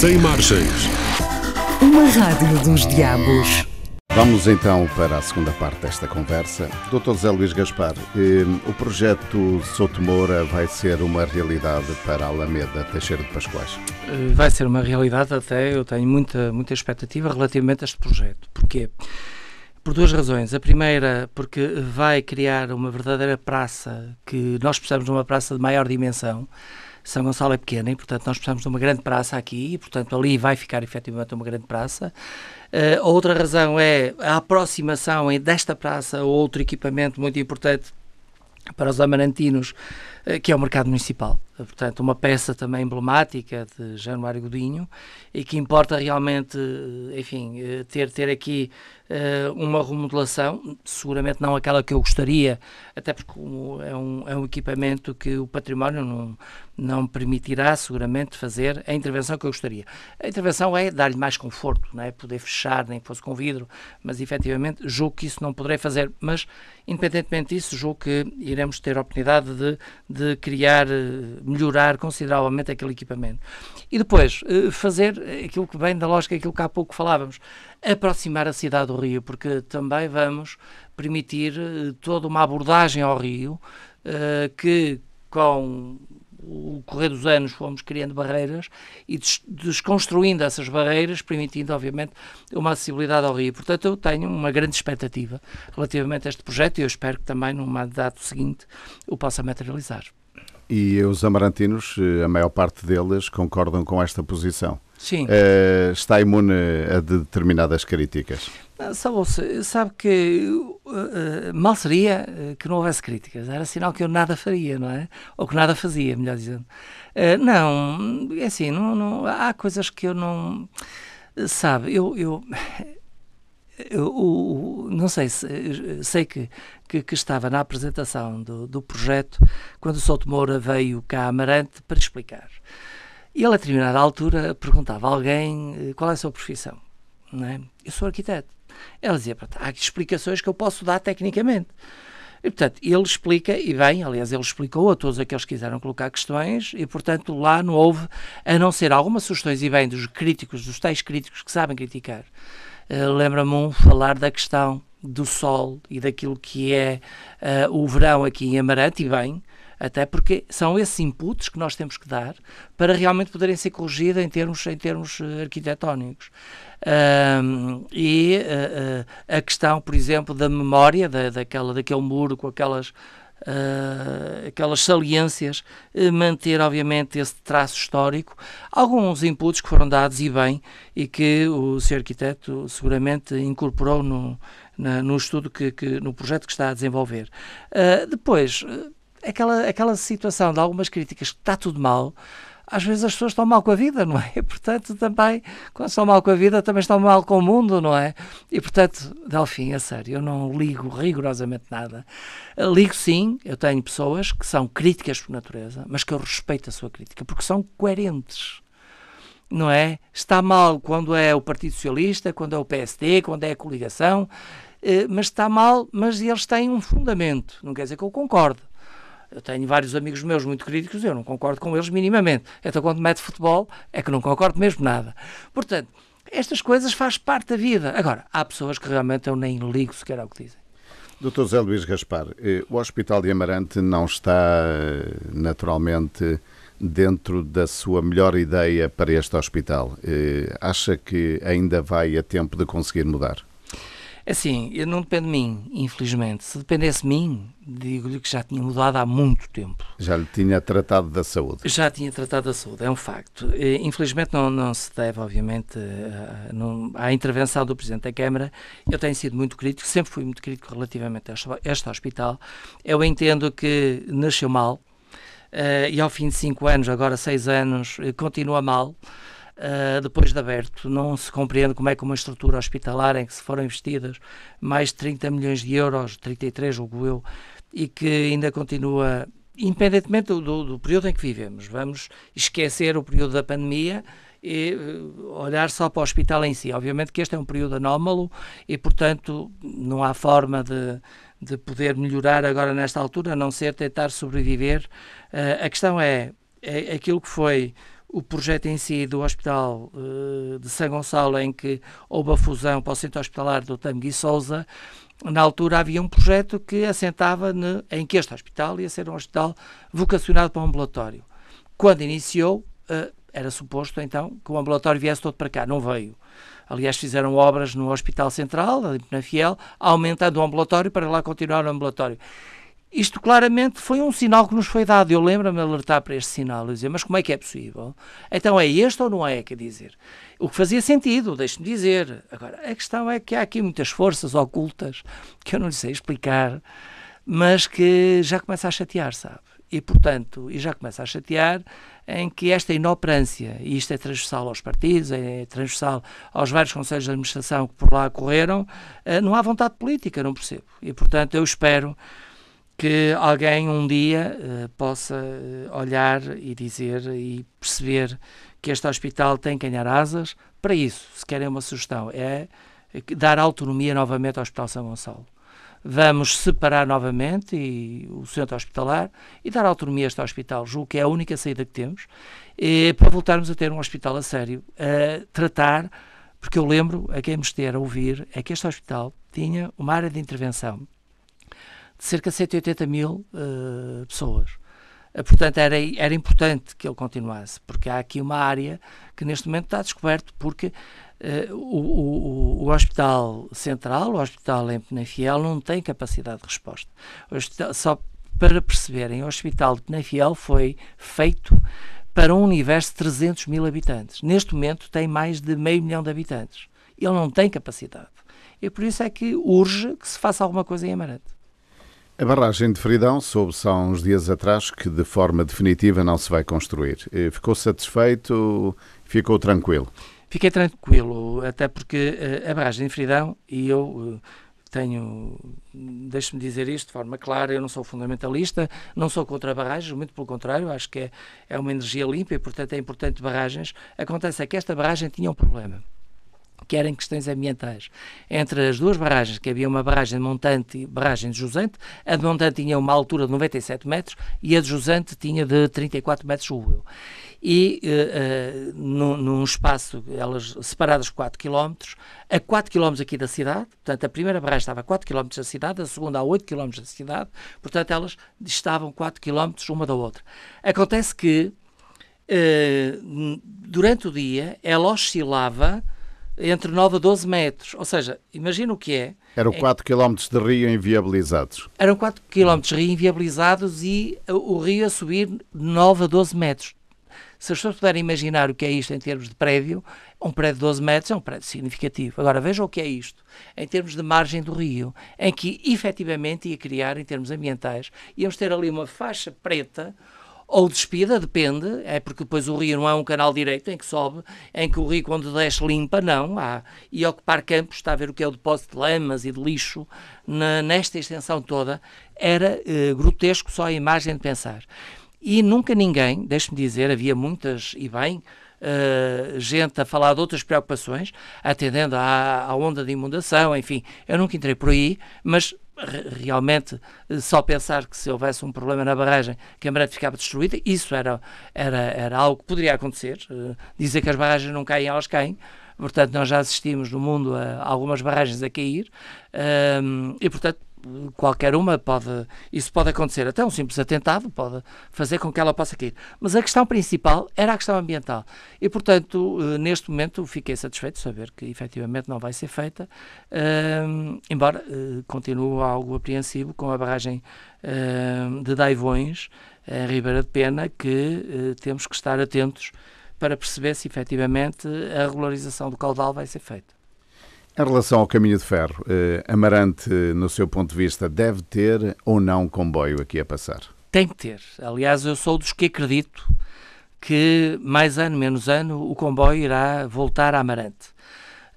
Sem margens. Uma rádio dos diabos. Vamos então para a segunda parte desta conversa. Dr. Zé Luís Gaspar, eh, o projeto Sotomoura vai ser uma realidade para a Alameda Teixeira de Pascoais? Eh, vai ser uma realidade até, eu tenho muita, muita expectativa relativamente a este projeto. Porquê? Por duas razões. A primeira, porque vai criar uma verdadeira praça, que nós precisamos de uma praça de maior dimensão, são Gonçalo é pequena e, portanto, nós precisamos de uma grande praça aqui e, portanto, ali vai ficar efetivamente uma grande praça. Uh, outra razão é a aproximação desta praça a outro equipamento muito importante para os amarantinos, eh, que é o mercado municipal. Portanto, uma peça também emblemática de Januário Godinho e que importa realmente, eh, enfim, ter, ter aqui eh, uma remodelação, seguramente não aquela que eu gostaria, até porque é um, é um equipamento que o património não, não permitirá seguramente fazer a intervenção que eu gostaria. A intervenção é dar-lhe mais conforto, não é? poder fechar, nem que fosse com vidro, mas efetivamente julgo que isso não poderei fazer. Mas, independentemente disso, julgo que iremos ter a oportunidade de, de criar, eh, melhorar consideravelmente aquele equipamento. E depois, eh, fazer aquilo que vem da lógica, aquilo que há pouco falávamos aproximar a cidade do Rio, porque também vamos permitir eh, toda uma abordagem ao Rio eh, que, com o correr dos anos fomos criando barreiras e desconstruindo essas barreiras, permitindo, obviamente, uma acessibilidade ao Rio. Portanto, eu tenho uma grande expectativa relativamente a este projeto e eu espero que também num mandato seguinte o possa materializar. E os amarantinos, eh, a maior parte deles, concordam com esta posição? uh, está imune a determinadas críticas? Ah, sabe, sabe que uh, mal seria que não houvesse críticas. Era sinal que eu nada faria, não é? Ou que nada fazia, melhor dizendo. Uh, não, é assim, não, não, há coisas que eu não. Sabe, eu, eu eu, não sei, sei que, que, que, estava na apresentação do, do projeto quando o Souto Moura veio cá a Amarante para explicar. E ele, a determinada altura, perguntava a alguém eh, qual é a sua profissão. Não é? Eu sou arquiteto. Ele dizia, há aqui explicações que eu posso dar tecnicamente. E, portanto, ele explica, e bem, aliás, ele explicou a todos aqueles que quiseram colocar questões, e, portanto, lá não houve, a não ser algumas sugestões, e bem, dos críticos, dos tais críticos que sabem criticar. Uh, Lembra-me um falar da questão do sol e daquilo que é uh, o verão aqui em Amarante, e bem, até porque são esses inputs que nós temos que dar para realmente poderem ser corrigidos em termos, em termos eh, arquitetónicos. Um, e uh, uh, a questão, por exemplo, da memória da, daquela, daquele muro com aquelas. Uh, aquelas saliências, manter obviamente esse traço histórico, alguns inputs que foram dados e bem, e que o Sr. Arquiteto seguramente incorporou no, na, no estudo, que, que, no projeto que está a desenvolver. Ah, depois, aquela, aquela situação de algumas críticas que está tudo mal, às vezes as pessoas estão mal com a vida, não é? E, portanto, também, quando estão mal com a vida, também estão mal com o mundo, não é? E, portanto, Delfim, a sério, eu não ligo rigorosamente nada. Ligo sim, eu tenho pessoas que são críticas por natureza, mas que eu respeito a sua crítica, porque são coerentes. Não é? Está mal quando é o Partido Socialista, quando é o PSD, quando é a coligação, eh, mas está mal, mas eles têm um fundamento. Não quer dizer que eu concorde eu tenho vários amigos meus muito críticos, eu não concordo com eles minimamente. Então, quando mete futebol, é que não concordo mesmo nada. Portanto, estas coisas faz parte da vida. Agora, há pessoas que realmente eu nem ligo sequer ao que dizem. Dr. José Luís Gaspar, eh, o Hospital de Amarante não está eh, naturalmente dentro da sua melhor ideia para este hospital. Eh, acha que ainda vai a tempo de conseguir mudar? É assim, eu não depende de mim, infelizmente. Se dependesse de mim, digo-lhe que já tinha mudado há muito tempo. Já lhe tinha tratado da saúde? Já tinha tratado da saúde, é um facto. Infelizmente não, não se deve, obviamente, à, não, à intervenção do Presidente da Câmara. Eu tenho sido muito crítico, sempre fui muito crítico relativamente a este hospital. Eu entendo que nasceu mal, Uh, e ao fim de 5 anos, agora 6 anos, eh, continua mal uh, depois de aberto. Não se compreende como é que uma estrutura hospitalar em que se foram investidas mais de 30 milhões de euros, 33, julgo eu, e que ainda continua, independentemente do, do, do período em que vivemos, vamos esquecer o período da pandemia e eh, olhar só para o hospital em si. Obviamente que este é um período anómalo e, portanto, não há forma de, de poder melhorar agora nesta altura, a não ser tentar sobreviver. Uh, a questão é, é aquilo que foi o projeto em si do Hospital uh, de São Gonçalo, em que houve a fusão para o Centro Hospitalar do Tamegui Souza, na altura havia um projeto que assentava ne, em que este hospital ia ser um hospital vocacionado para o ambulatório. Quando iniciou, uh, era suposto então que o ambulatório viesse todo para cá, não veio. Aliás, fizeram obras no Hospital Central, na Fiel, aumentando o ambulatório para lá continuar o ambulatório. Isto claramente foi um sinal que nos foi dado. Eu lembro-me alertar para este sinal e dizer: mas como é que é possível? Então é este ou não é? Quer dizer, o que fazia sentido, deixe-me dizer. Agora, a questão é que há aqui muitas forças ocultas que eu não lhe sei explicar, mas que já começa a chatear, sabe? E, portanto, e já começa a chatear em que esta inoperância, e isto é transversal aos partidos, é transversal aos vários conselhos de administração que por lá ocorreram eh, não há vontade política, não percebo. E, portanto, eu espero que alguém um dia uh, possa eh, olhar e dizer e perceber que este hospital tem que ganhar asas. Para isso, se querem uma sugestão, é dar autonomia novamente ao Hospital São Gonçalo. Vamos separar novamente e, o centro hospitalar e dar autonomia a este hospital. Julgo que é a única saída que temos e, para voltarmos a ter um hospital a sério, a tratar, porque eu lembro a quem me esteja a ouvir, é que este hospital tinha uma área de intervenção de cerca de 180 mil uh, pessoas. Eh, portanto, era, era importante que ele continuasse, porque há aqui uma área que neste momento está descoberto, porque uh, o, o, o, Hospital Central, o Hospital em Penafiel, não tem capacidade de resposta. Hospital, só para perceberem, o Hospital de Penafiel foi feito para um universo de 300 mil habitantes. Neste momento tem mais de meio milhão de habitantes. Ele não tem capacidade. E por isso é que urge que se faça alguma coisa em Amarante. A barragem de Fridão soube-se há uns dias atrás que de forma definitiva não se vai construir. Eh, ficou satisfeito? Ficou tranquilo? Fiquei tranquilo, até porque eh, a barragem de Fridão, e eu eh, tenho, deixe-me dizer isto de forma clara, eu não sou fundamentalista, não sou contra barragens, muito pelo contrário, acho que é, é uma energia limpa e, portanto, é importante barragens. Acontece é que esta barragem tinha um problema que em questões ambientais. Entre as duas barragens, que havia uma barragem de Montante e barragem de Jusante, a de Montante tinha uma altura de 97 metros e a de Jusante tinha de 34 metros, julgo eu. E uh, num, num, espaço, elas separadas 4 km, a 4 km aqui da cidade, portanto a primeira barragem estava a 4 km da cidade, a segunda a 8 km da cidade, portanto elas estavam 4 km uma da outra. Acontece que uh, durante o dia ela oscilava entre 9 a 12 metros. Ou seja, imagina o que é. Eram 4 km de rio inviabilizados. Eram 4 km de rio inviabilizados e uh, o rio a subir de 9 a 12 metros. Se as pessoas puderem imaginar o que é isto em termos de prédio, um prédio de 12 metros é um prédio significativo. Agora vejam o que é isto em termos de margem do rio, em que efetivamente ia criar, em termos ambientais, íamos ter ali uma faixa preta ou despida, depende, é porque depois o rio não é um canal direito em que sobe, em que o rio quando desce limpa, não. Há, e ocupar campos, está a ver o que é o depósito de lamas e de lixo, na, nesta extensão toda, era eh, grotesco só a imagem de pensar. E nunca ninguém, deixe-me dizer, havia muitas, e bem, Uh, gente a falar de outras preocupações, atendendo à, à, onda de inundação, enfim, eu nunca entrei por aí, mas realmente eh, só pensar que se houvesse um problema na barragem que a Amarante ficava destruída, isso era, era, era algo que poderia acontecer. Eh, dizer que as barragens não caem, elas caem. Portanto, nós já assistimos no mundo a algumas barragens a cair ehm, e, portanto, qualquer uma pode. Isso pode acontecer. Até um simples atentado pode fazer com que ela possa cair. Mas a questão principal era a questão ambiental. E, portanto, eh, neste momento fiquei satisfeito de saber que efetivamente não vai ser feita, uh, embora uh, continue algo apreensivo com a barragem uh, de Daivões, em Ribeira de Pena, que eh, temos que estar atentos para perceber se efetivamente a regularização do caudal vai ser feita. Em relação ao caminho de ferro, eh, Amarante, no seu ponto de vista, deve ter ou não comboio aqui a passar? Tem que ter. Aliás, eu sou dos que acredito que, mais ano, menos ano, o comboio irá voltar a Amarante.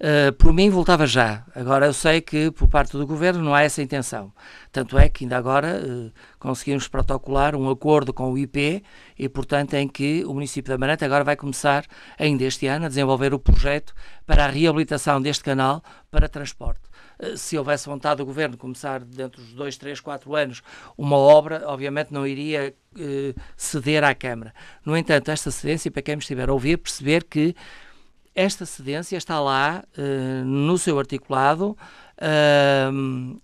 Eh, por mim voltava já. Agora eu sei que por parte do governo não há essa intenção. Tanto é que ainda agora uh, conseguimos protocolar um acordo com o IP e, portanto, em que o município da Maranta agora vai começar ainda este ano a desenvolver o projeto para a reabilitação deste canal para transporte eh, se houvesse vontade do governo começar dentro dos dois, três, quatro anos uma obra, obviamente não iria eh, ceder à Câmara. No entanto, esta cedência, para quem me estiver a ouvir, perceber que esta cedência está lá uh, no seu articulado uh,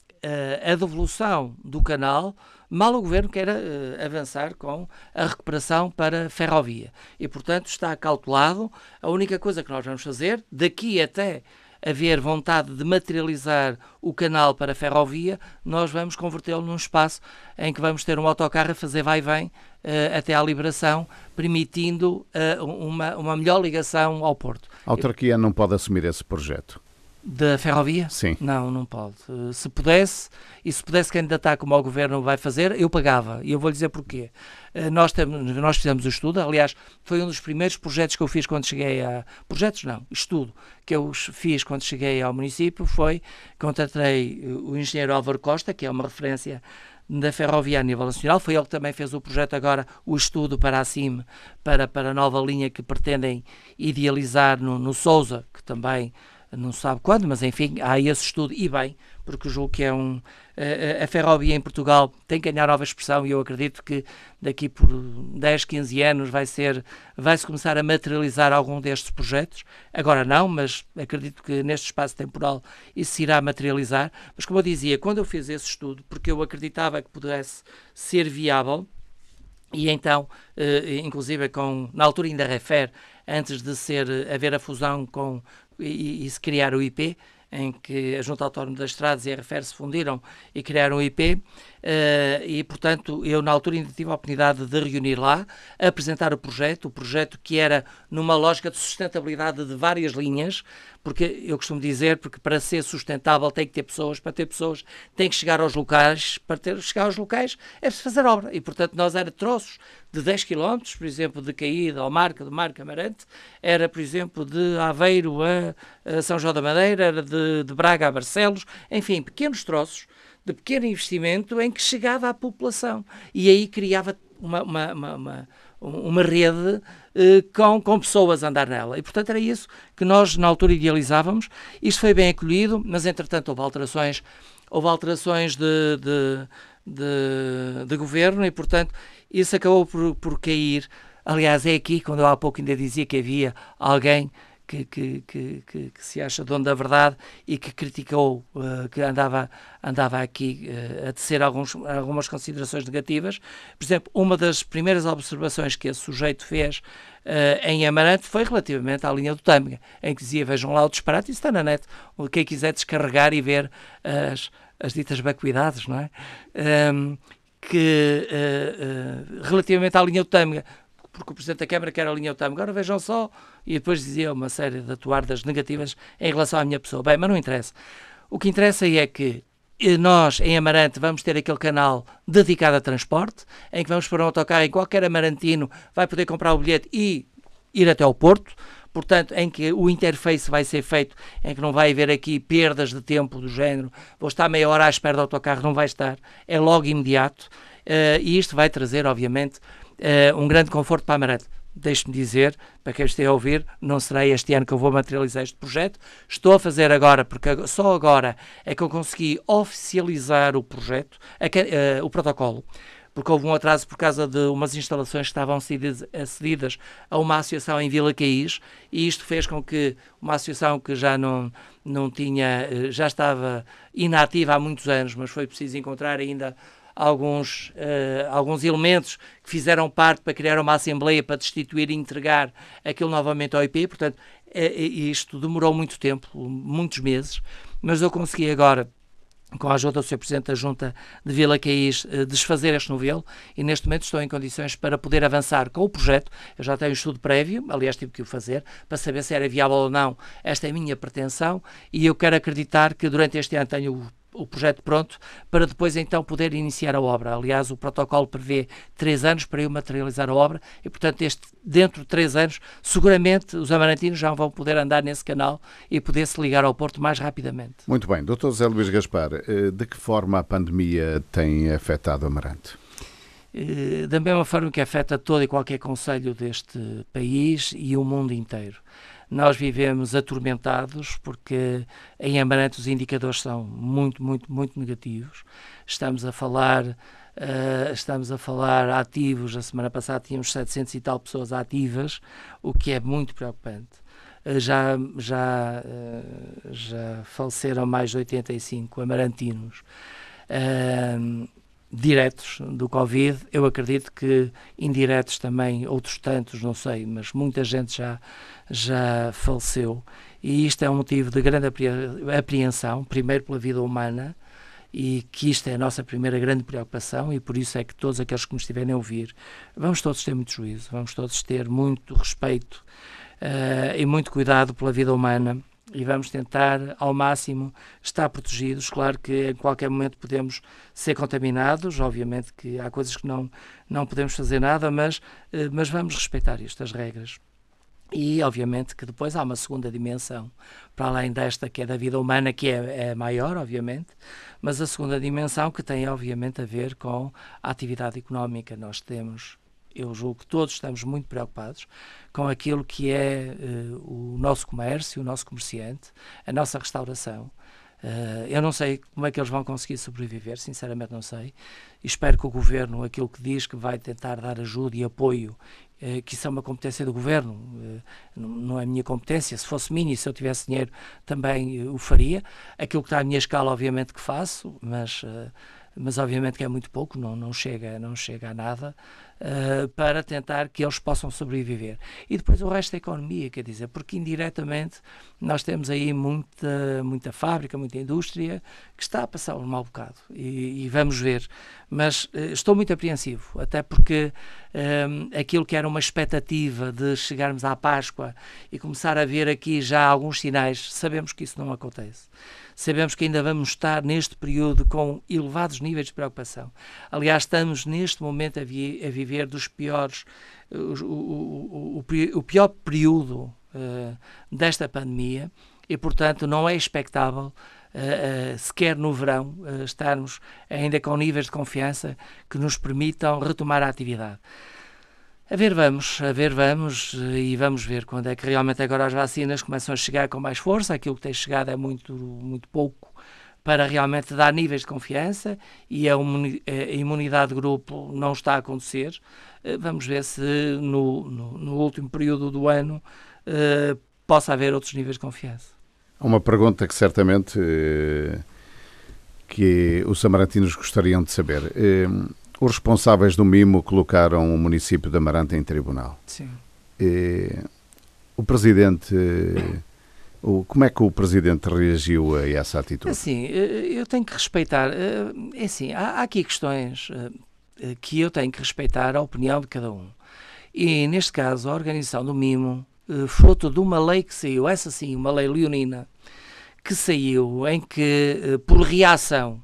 a devolução do canal mal o governo queira uh, eh, avançar com a recuperação para a ferrovia. E, portanto, está calculado. A única coisa que nós vamos fazer, daqui até haver vontade de materializar o canal para a ferrovia, nós vamos convertê-lo num espaço em que vamos ter um autocarro a fazer vai e vem uh, até à liberação, permitindo uh, uma, uma melhor ligação ao Porto. A autarquia não pode assumir esse projeto? Da ferrovia? Sim. Não, não pode. Eh, se pudesse, e se pudesse candidatar como o governo vai fazer, eu pagava. E eu vou dizer porquê. Eh, nós, temos, nós fizemos o estudo, aliás, foi um dos primeiros projetos que eu fiz quando cheguei a. Projetos não, estudo que eu fiz quando cheguei ao município foi contratei eh, o engenheiro Álvaro Costa, que é uma referência da ferrovia a nível nacional. Foi ele que também fez o projeto agora, o estudo para a CIM, para, para a nova linha que pretendem idealizar no, no Sousa, que também não se sabe quando, mas enfim, há esse estudo e bem, porque julgo que é um. A, eh, eh, a ferrovia em Portugal tem que ganhar nova expressão e eu acredito que daqui por 10, 15 anos vai ser. vai-se começar a materializar algum destes projetos. Agora não, mas acredito que neste espaço temporal isso se irá materializar. Mas como eu dizia, quando eu fiz esse estudo, porque eu acreditava que pudesse ser viável, e então, eh, inclusive, com, na altura ainda refere, antes de ser haver a fusão com e, e se criar o IP, em que a Junta Autónoma das Estradas e a Refer se fundiram e criaram o IP, Uh, e, portanto, eu na altura ainda tive a oportunidade de reunir lá, apresentar o projeto, o projeto que era numa lógica de sustentabilidade de várias linhas, porque eu costumo dizer, porque para ser sustentável tem que ter pessoas, para ter pessoas tem que chegar aos locais, para ter, chegar aos locais é preciso fazer obra. E, portanto, nós era troços de 10 km, por exemplo, de Caída ao Marca, do Marca Amarante, era, por exemplo, de Aveiro a, a São João da Madeira, era de, de Braga a Barcelos, enfim, pequenos troços de pequeno investimento em que chegava à população e aí criava uma, uma, uma, uma uma rede eh, com, com pessoas a andar nela. E, portanto, era isso que nós, na altura, idealizávamos. Isto foi bem acolhido, mas, entretanto, houve alterações, houve alterações de, de, de, de governo e, portanto, isso acabou por, por cair. Aliás, é aqui, quando eu há pouco ainda dizia que havia alguém que, que, que, que, se acha dono da verdade e que criticou, uh, que andava, andava aqui uh, a tecer alguns, algumas considerações negativas. Por exemplo, uma das primeiras observações que esse sujeito fez uh, em Amarante foi relativamente à linha do Tâmega, em que dizia: vejam lá o disparate, isso está na net, quem quiser descarregar e ver as, as ditas vacuidades, não é? Um, ehm, que relativamente à linha do Tâmega porque o Presidente da Câmara quer alinhar o time. Agora vejam só, e depois dizia uma série de atuardas negativas em relação à minha pessoa. Bem, mas não interessa. O que interessa é que eh, nós, em Amarante, vamos ter aquele canal dedicado a transporte, em que vamos para um autocarro, em qualquer amarantino vai poder comprar o bilhete e ir até ao Porto portanto, em que o interface vai ser feito, em que não vai haver aqui perdas de tempo do género, vou estar meia hora à espera do autocarro, não vai estar, é logo imediato, uh, e isto vai trazer, obviamente, uh, um grande conforto para Amarante. Deixe-me dizer, para quem esteja a ouvir, não será este ano que eu vou materializar este projeto. Estou a fazer agora, porque só agora é que eu consegui oficializar o projeto, a, uh, o protocolo porque houve um atraso por causa de umas instalações que estavam cedidas a uma associação em Vila Caís e isto fez com que uma associação que já não, não tinha, eh, já estava inativa há muitos anos, mas foi preciso encontrar ainda alguns, uh, alguns elementos que fizeram parte para criar uma Assembleia para destituir e entregar aquilo novamente ao IP. Portanto, eh, isto demorou muito tempo, muitos meses, mas eu consegui agora com a ajuda do Sr. Presidente da Junta de Vila Caís, eh, desfazer este novelo e neste momento estou em condições para poder avançar com o projeto. Eu já tenho um estudo prévio, aliás, tive que o fazer, para saber se era viável ou não esta é a minha pretensão e eu quero acreditar que durante este ano tenho o o projeto pronto para depois então poder iniciar a obra. Aliás, o protocolo prevê três anos para eu materializar a obra e, portanto, este, dentro de três anos, seguramente os amarantinos já vão poder andar nesse canal e poder se ligar ao Porto mais rapidamente. Muito bem. Doutor José Luís Gaspar, eh, de que forma a pandemia tem afetado o Amarante? Eh, da mesma forma que afeta todo e qualquer conselho deste país e o mundo inteiro nós vivemos atormentados porque em Amarante os indicadores são muito, muito, muito negativos. Estamos a falar Uh, estamos a falar ativos, a semana passada tínhamos 700 e tal pessoas ativas, o que é muito preocupante. Eh, já, já, eh, já faleceram mais de 85 amarantinos diretos do Covid, eu acredito que indiretos também, outros tantos, não sei, mas muita gente já, já faleceu. E isto é um motivo de grande apreensão, primeiro pela vida humana, e que isto é a nossa primeira grande preocupação, e por isso é que todos aqueles que nos estiverem a ouvir, vamos todos ter muito juízo, vamos todos ter muito respeito uh, e muito cuidado pela vida humana e vamos tentar ao máximo estar protegidos. Claro que em qualquer momento podemos ser contaminados, obviamente que há coisas que não, não podemos fazer nada, mas, eh, mas vamos respeitar estas regras. E, obviamente, que depois há uma segunda dimensão, para além desta que é da vida humana, que é, é maior, obviamente, mas a segunda dimensão que tem, obviamente, a ver com a atividade económica. Nós temos eu julgo que todos estamos muito preocupados com aquilo que é uh, o nosso comércio, o nosso comerciante, a nossa restauração. Uh, eu não sei como é que eles vão conseguir sobreviver, sinceramente não sei. Espero que o governo, aquilo que diz que vai tentar dar ajuda e apoio, uh, que isso é uma competência do governo, uh, não é minha competência. Se fosse minha e se eu tivesse dinheiro também o faria. Aquilo que está à minha escala, obviamente que faço, mas mas obviamente que é muito pouco, não, não, chega, não chega a nada. Eh, para tentar que eles possam sobreviver. E depois o resto da economia, quer dizer, porque indiretamente nós temos aí muita, muita fábrica, muita indústria que está a passar um mau bocado e, e vamos ver. Mas uh, estou muito apreensivo, até porque um, eh, aquilo que era uma expectativa de chegarmos à Páscoa e começar a ver aqui já alguns sinais, sabemos que isso não acontece. Sabemos que ainda vamos estar neste período com elevados níveis de preocupação. Aliás, estamos neste momento a, vi, a viver dos piores, eh, o, o, o, o pior período uh, desta pandemia e, portanto, não é expectável. Uh, uh, sequer no verão, estarmos ainda com níveis de confiança que nos permitam retomar a atividade. A ver, vamos, a ver, vamos, eh, e vamos ver quando é que realmente agora as vacinas começam a chegar com mais força. Aquilo que tem chegado é muito, muito pouco para realmente dar níveis de confiança e a imunidade de grupo não está a acontecer. Eh, vamos ver se no, no, no último período do ano eh, possa haver outros níveis de confiança. Há uma pergunta que certamente eh, que os samaritanos gostariam de saber. Eh, os responsáveis do mimo colocaram o município de Amarante em tribunal. Sim. E, o presidente. O, como é que o presidente reagiu a essa atitude? Assim, eh, eu tenho que respeitar. Eh, é assim, há, há aqui questões eh, que eu tenho que respeitar a opinião de cada um. E neste caso, a organização do mimo, fruto de uma lei que saiu, essa sim, uma lei leonina, que saiu em que, por reação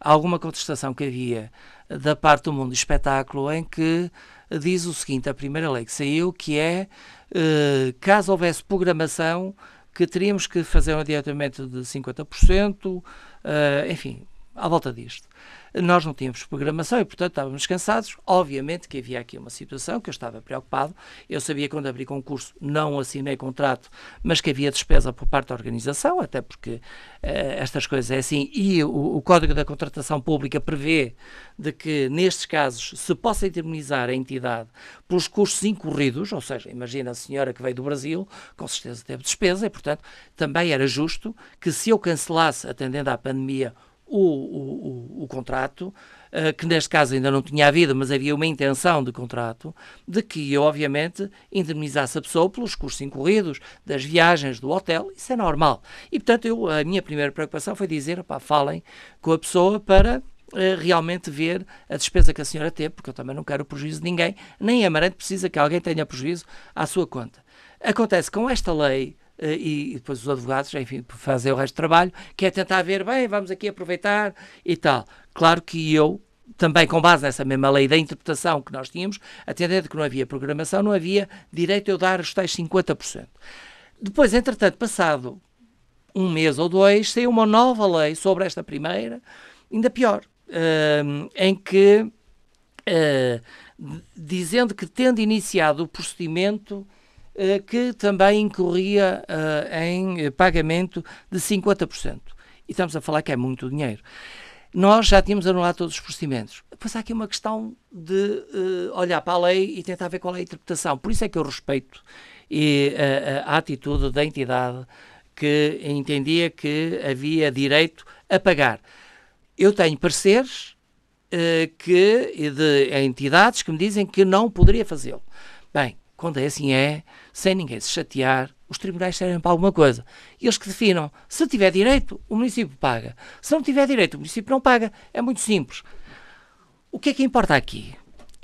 a alguma contestação que havia da parte do mundo do espetáculo em que diz o seguinte, a primeira lei que saiu, que é eh, caso houvesse programação que teríamos que fazer um adiantamento de 50%, uh, eh, enfim, à volta disto. Nós não tínhamos programação e, portanto, estávamos cansados. Obviamente que havia aqui uma situação que eu estava preocupado. Eu sabia que quando abri concurso não assinei contrato, mas que havia despesa por parte da organização, até porque uh, estas coisas é assim. E o, o, Código da Contratação Pública prevê de que, nestes casos, se possa indemnizar a entidade pelos custos incorridos, ou seja, imagina a senhora que veio do Brasil, com certeza teve despesa e, portanto, também era justo que se eu cancelasse, atendendo à pandemia, o, o, o, o contrato, uh, que neste caso ainda não tinha havido, mas havia uma intenção de contrato, de que, eu obviamente, indemnizasse a pessoa pelos custos incorridos, das viagens, do hotel, isso é normal. E, portanto, eu, a minha primeira preocupação foi dizer, opá, falem com a pessoa para eh, realmente ver a despesa que a senhora tem porque eu também não quero prejuízo de ninguém, nem a Amarante precisa que alguém tenha prejuízo à sua conta. Acontece com esta lei eh, e, e, depois os advogados, enfim, fazem o resto do trabalho, que é tentar ver, bem, vamos aqui aproveitar e tal. Claro que eu, também com base nessa mesma lei da interpretação que nós tínhamos, atendendo que não havia programação, não havia direito a eu dar os tais 50%. Depois, entretanto, passado um mês ou dois, saiu uma nova lei sobre esta primeira, ainda pior, uh, em que, uh, dizendo que tendo iniciado o procedimento eh, que também incorria eh, em pagamento de 50%. E estamos a falar que é muito dinheiro. Nós já tínhamos anulado todos os procedimentos. Pois há aqui uma questão de eh, olhar para a lei e tentar ver qual é a interpretação. Por isso é que eu respeito e, a, atitude da entidade que entendia que havia direito a pagar. Eu tenho pareceres que, de entidades que me dizem que não poderia fazê-lo. Bem, quando é assim é, sem ninguém se chatear, os tribunais servem para alguma coisa. E eles que definam, se tiver direito, o município paga. Se não tiver direito, o município não paga. É muito simples. O que é que importa aqui?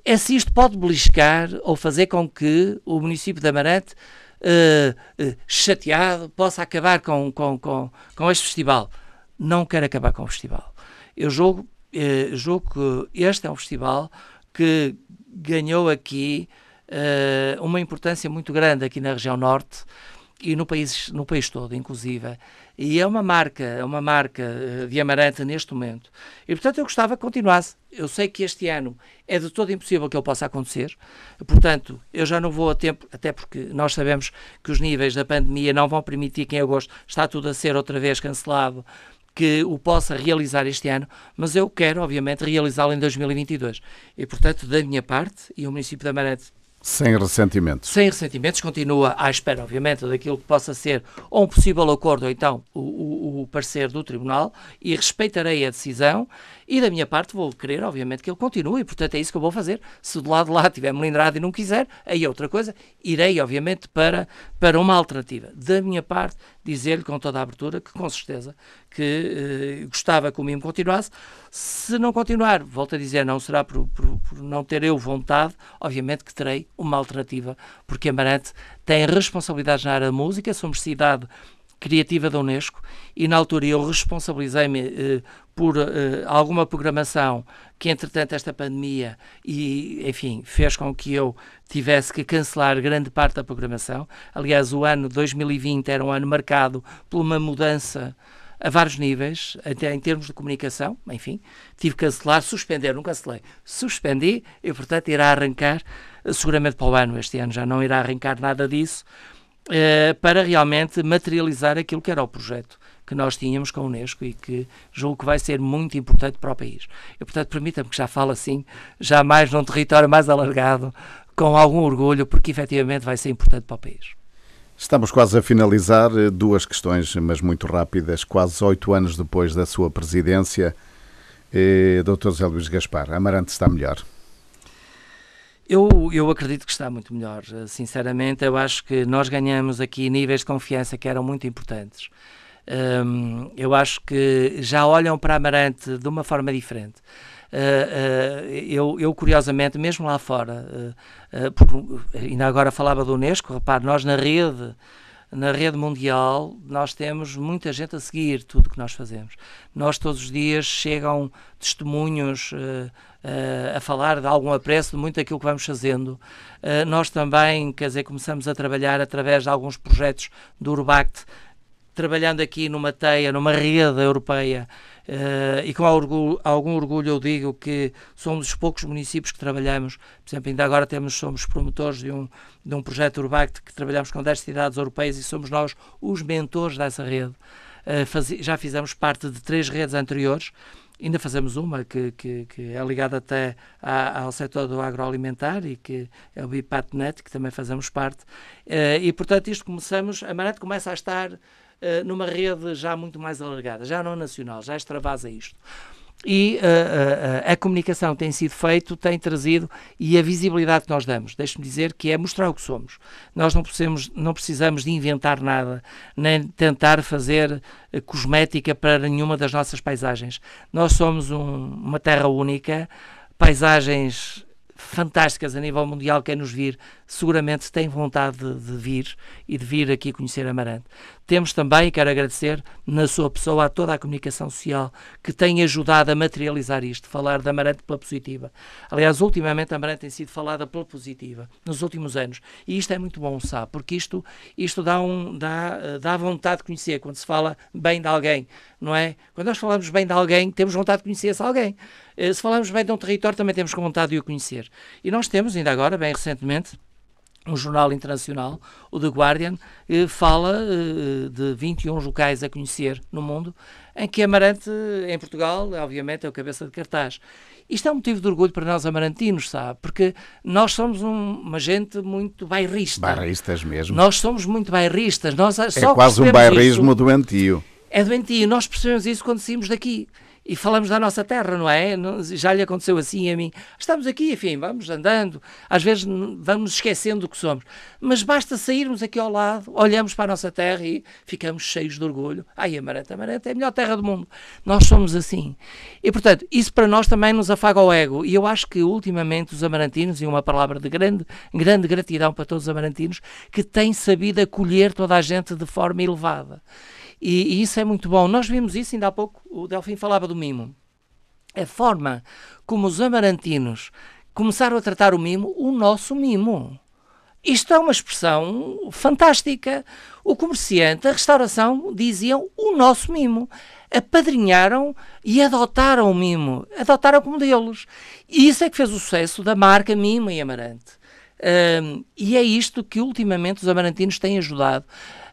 É se isto pode beliscar ou fazer com que o município de Amarante, uh, uh, chateado, possa acabar com, com, com, com este festival. Não quero acabar com o festival. Eu julgo, uh, julgo que este é um festival que ganhou aqui uh, uma importância muito grande aqui na região norte e no país, no país todo, inclusive. E é uma marca, é uma marca eh, de Amarante neste momento. E, portanto, eu gostava que continuasse. Eu sei que este ano é de todo impossível que ele possa acontecer. Portanto, eu já não vou a tempo, até porque nós sabemos que os níveis da pandemia não vão permitir que em agosto está tudo a ser outra vez cancelado, que o possa realizar este ano, mas eu quero, obviamente, realizá-lo em 2022. E, portanto, da minha parte, e o município de Amarante sem ressentimentos. Sem ressentimentos, continua à espera, obviamente, daquilo que possa ser ou um possível acordo ou então o, o, o parecer do Tribunal e respeitarei a decisão e da minha parte vou querer, obviamente, que ele continue. Portanto, é isso que eu vou fazer. Se do lado de lá estiver melindrado e não quiser, aí é outra coisa. Irei, obviamente, para, para uma alternativa. Da minha parte, dizer-lhe com toda a abertura que, com certeza, que eh, gostava que o mimo continuasse. Se não continuar, volto a dizer, não será por, por, por não ter eu vontade, obviamente que terei uma alternativa, porque Amarante tem responsabilidades na área da música, somos cidade criativa da Unesco e na altura eu responsabilizei-me eh, por eh, alguma programação que entretanto esta pandemia e enfim fez com que eu tivesse que cancelar grande parte da programação. Aliás, o ano 2020 era um ano marcado por uma mudança a vários níveis, até em termos de comunicação, enfim, tive que cancelar, suspender, não cancelei, suspendi e, portanto, irá arrancar, eh, seguramente para o ano, este ano já não irá arrancar nada disso, eh, para realmente materializar aquilo que era o projeto que nós tínhamos com a Unesco e que julgo que vai ser muito importante para o país. E, portanto, permita-me que já fale assim, já mais num território mais alargado, com algum orgulho, porque efetivamente vai ser importante para o país. Estamos quase a finalizar. Eh, duas questões, mas muito rápidas. Quase oito anos depois da sua presidência, eh, Dr. José Luís Gaspar, Amarante está melhor? Eu, eu acredito que está muito melhor. Eh, sinceramente, eu acho que nós ganhamos aqui níveis de confiança que eram muito importantes. Um, ehm, eu acho que já olham para Amarante de uma forma diferente. Uh, uh, eu, eu, curiosamente, mesmo lá fora, uh, por, ainda agora falava do Unesco, repare, nós na rede na rede mundial nós temos muita gente a seguir tudo o que nós fazemos. Nós todos os dias chegam testemunhos uh, eh, a falar de algum apreço de muito aquilo que vamos fazendo. Eh, nós também, quer dizer, começamos a trabalhar através de alguns projetos do Urbact, trabalhando aqui numa teia, numa rede europeia, Uh, e com orgulho, algum orgulho eu digo que somos os poucos municípios que trabalhamos, por exemplo, ainda agora temos, somos promotores de um, de um projeto Urbact que trabalhamos com 10 cidades europeias e somos nós os mentores dessa rede. Uh, faz, já fizemos parte de três redes anteriores, Ainda fazemos uma que, que, que é ligada até à, ao setor do agroalimentar e que é o BIPATNET, que também fazemos parte. Eh, e, portanto, isto começamos, a Manete começa a estar eh, numa rede já muito mais alargada, já não nacional, já extravasa isto e uh, uh, a comunicação tem sido feita, tem trazido e a visibilidade que nós damos, deixe-me dizer que é mostrar o que somos. Nós não, precisamos não precisamos de inventar nada, nem tentar fazer cosmética para nenhuma das nossas paisagens. Nós somos um, uma terra única, paisagens fantásticas a nível mundial. Quem nos vir seguramente tem vontade de, de vir e de vir aqui conhecer Amarante. Temos também, quero agradecer, na sua pessoa, a toda a comunicação social que tem ajudado a materializar isto, falar da Amarante pela positiva. Aliás, ultimamente a Amarante tem sido falada pela positiva, nos últimos anos. E isto é muito bom, sabe? Porque isto, isto dá, um, dá, eh, dá vontade de conhecer, quando se fala bem de alguém, não é? Quando nós falamos bem de alguém, temos vontade de conhecer esse alguém. Eh, se falamos bem de um território, também temos vontade de o conhecer. E nós temos, ainda agora, bem recentemente, um jornal internacional, o The Guardian, eh, fala eh, eh, de 21 locais a conhecer no mundo, em que Amarante, em Portugal, obviamente é o cabeça de cartaz. Isto é um motivo de orgulho para nós amarantinos, sabe? Porque nós somos um, uma gente muito bairrista. Bairristas mesmo. Nós somos muito bairristas. Nós ah, é quase um bairrismo isso. doentio. É doentio. Nós percebemos isso quando saímos daqui e falamos da nossa terra, não é? Já lhe aconteceu assim a mim. Estamos aqui, enfim, vamos andando, às vezes vamos esquecendo do que somos, mas basta sairmos aqui ao lado, olhamos para a nossa terra e ficamos cheios de orgulho. Ai, Amaranta, Amaranta é a melhor terra do mundo. Nós somos assim. E, portanto, isso para nós também nos afaga o ego. E eu acho que, ultimamente, os amarantinos, e uma palavra de grande, grande gratidão para todos os amarantinos, que têm sabido acolher toda a gente de forma elevada. E, e isso é muito bom. Nós vimos isso ainda há pouco, o Delfim falava do mimo. A forma como os amarantinos começaram a tratar o mimo, o nosso mimo. Isto é uma expressão fantástica. O comerciante, a restauração, diziam o nosso mimo. Apadrinharam e adotaram o mimo. Adotaram como deles. E isso é que fez o sucesso da marca Mimo e Amarante. Um, e é isto que ultimamente os amarantinos têm ajudado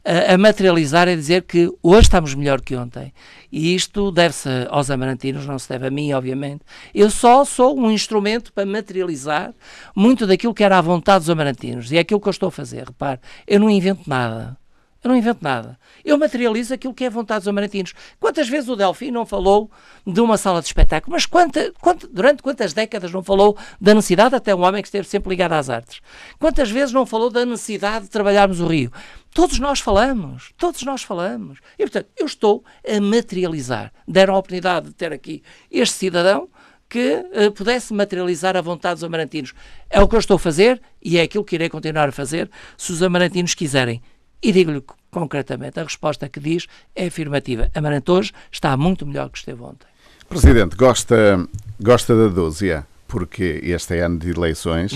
a, materializar é dizer que hoje estamos melhor que ontem. E isto deve-se aos amarantinos, não se deve a mim, obviamente. Eu só sou um instrumento para materializar muito daquilo que era à vontade dos amarantinos. E é aquilo que eu estou a fazer. Repare, eu não invento nada. Eu não invento nada. Eu materializo aquilo que é a vontade dos amarantinos. Quantas vezes o Delfim não falou de uma sala de espetáculo? Mas quanta, quanta, durante quantas décadas não falou da necessidade, até um homem que esteve sempre ligado às artes? Quantas vezes não falou da necessidade de trabalharmos o Rio? Todos nós falamos, todos nós falamos. E, portanto, eu estou a materializar. Deram a oportunidade de ter aqui este cidadão que uh, pudesse materializar a vontade dos amarantinos. É o que eu estou a fazer e é aquilo que irei continuar a fazer se os amarantinos quiserem. E digo-lhe concretamente, a resposta que diz é afirmativa. Amarante hoje está muito melhor que esteve ontem. Presidente, gosta, gosta da dúzia? porque este é ano de eleições,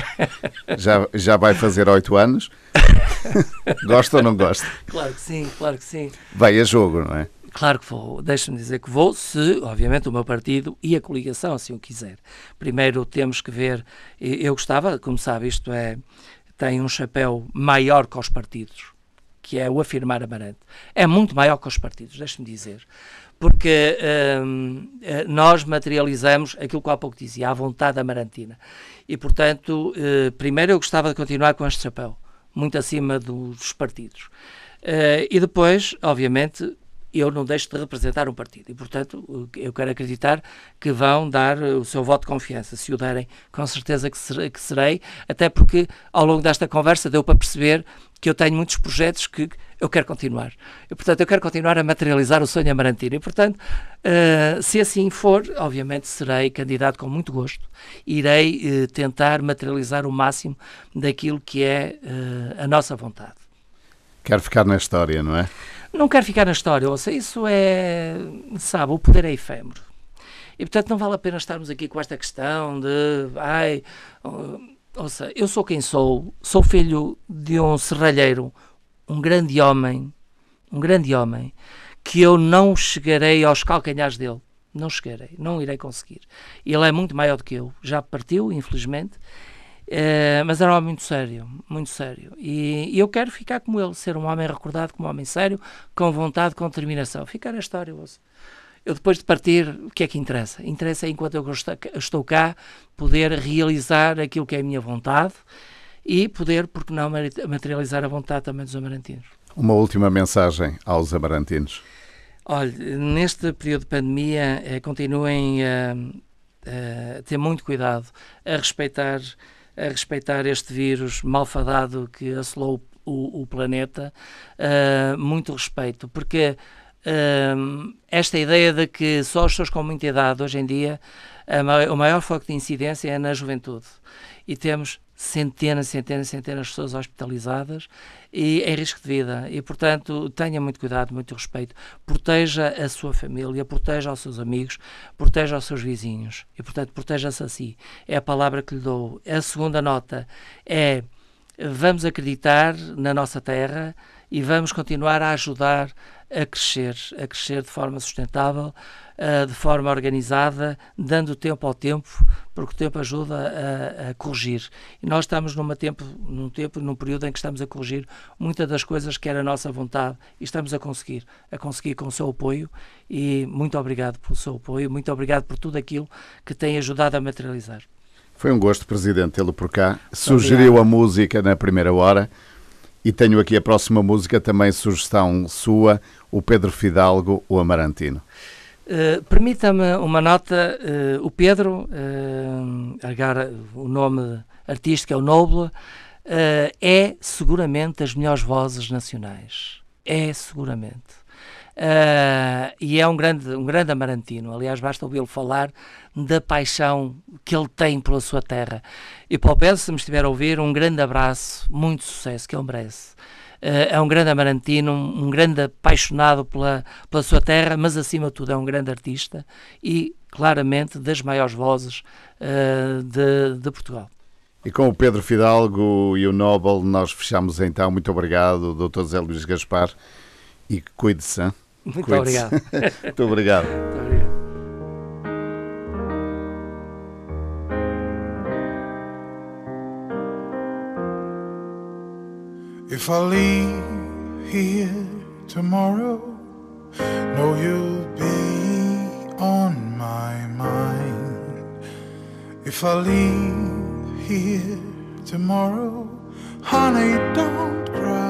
já, já vai fazer oito anos. gosta ou não gosta? Claro que sim, claro que sim. Vai a jogo, não é? Claro que vou, deixe-me dizer que vou, se, obviamente, o meu partido e a coligação assim o quiser. Primeiro temos que ver, eu gostava, como sabe, isto é, tem um chapéu maior que os partidos, que é o afirmar Amarante. É muito maior que os partidos, deixe-me dizer porque um, eh, nós materializamos aquilo que há pouco dizia, a vontade amarantina. E, portanto, uh, primeiro eu gostava de continuar com este chapéu, muito acima dos partidos. Uh, e depois, obviamente, eu não deixo de representar um partido. E, portanto, eu quero acreditar que vão dar eh, o seu voto de confiança. Se o derem, com certeza que serei, até porque ao longo desta conversa deu para perceber que eu tenho muitos projetos que eu quero continuar. E, portanto, eu quero continuar a materializar o sonho amarantino. E, portanto, uh, se assim for, obviamente serei candidato com muito gosto. Irei uh, tentar materializar o máximo daquilo que é uh, a nossa vontade. Quero ficar na história, não é? não quero ficar na história, ouça, isso é, sabe, o poder é efêmero. E portanto não vale a pena estarmos aqui com esta questão de, ai, oh, ouça, eu sou quem sou, sou filho de um serralheiro, um grande homem, um grande homem, que eu não chegarei aos calcanhares dele. Não chegarei, não irei conseguir. Ele é muito maior do que eu, já partiu, infelizmente, eh, mas era um homem muito sério, muito sério. E, e, eu quero ficar como ele, ser um homem recordado como um homem sério, com vontade, com determinação. Ficar a história, Eu depois de partir, o que é que interessa? Interessa, enquanto eu estou cá, poder realizar aquilo que é a minha vontade e poder, porque não, materializar a vontade também dos amarantinos. Uma última mensagem aos amarantinos. Olha, neste período de pandemia, eh, continuem a, eh, a ter muito cuidado, a respeitar a respeitar este vírus malfadado que assolou o, o planeta, uh, muito respeito, porque uh, esta ideia de que só as pessoas com muita idade, hoje em dia, maior, o maior foco de incidência é na juventude. E temos centenas, centenas, centenas de pessoas hospitalizadas e em risco de vida. E, portanto, tenha muito cuidado, muito respeito. Proteja a sua família, proteja os seus amigos, proteja os seus vizinhos e, portanto, proteja-se a si. É a palavra que lhe dou. A segunda nota é vamos acreditar na nossa terra e vamos continuar a ajudar a crescer, a crescer de forma sustentável, eh, de forma organizada, dando tempo ao tempo, porque o tempo ajuda a, a corrigir. E nós estamos numa tempo, num tempo, num período em que estamos a corrigir muitas das coisas que era a nossa vontade e estamos a conseguir, a conseguir com o seu apoio e muito obrigado pelo seu apoio, muito obrigado por tudo aquilo que tem ajudado a materializar. Foi um gosto, Presidente, tê-lo por cá. Sugeriu a música na primeira hora. E tenho aqui a próxima música, também sugestão sua, o Pedro Fidalgo, o Amarantino. Uh, Permita-me uma nota. Uh, o Pedro, uh, agora o nome artístico é o Noble, é seguramente as melhores vozes nacionais. É seguramente. Uh, e é um grande, um grande amarantino. Aliás, basta ouvi-lo falar da paixão que ele tem pela sua terra. E para o Pedro, se me estiver a ouvir, um grande abraço, muito sucesso que ele merece. Uh, é um grande amarantino, um, um grande apaixonado pela, pela sua terra, mas acima de tudo é um grande artista e claramente das maiores vozes uh, de, de Portugal. E com o Pedro Fidalgo e o Nobel, nós fechamos então. Muito obrigado, Dr. Zé Luís Gaspar, e cuide-se. Muito obrigado. Muito obrigado. Muito obrigado. If I leave here tomorrow, know you'll be on my mind. If I leave here tomorrow, honey, don't cry.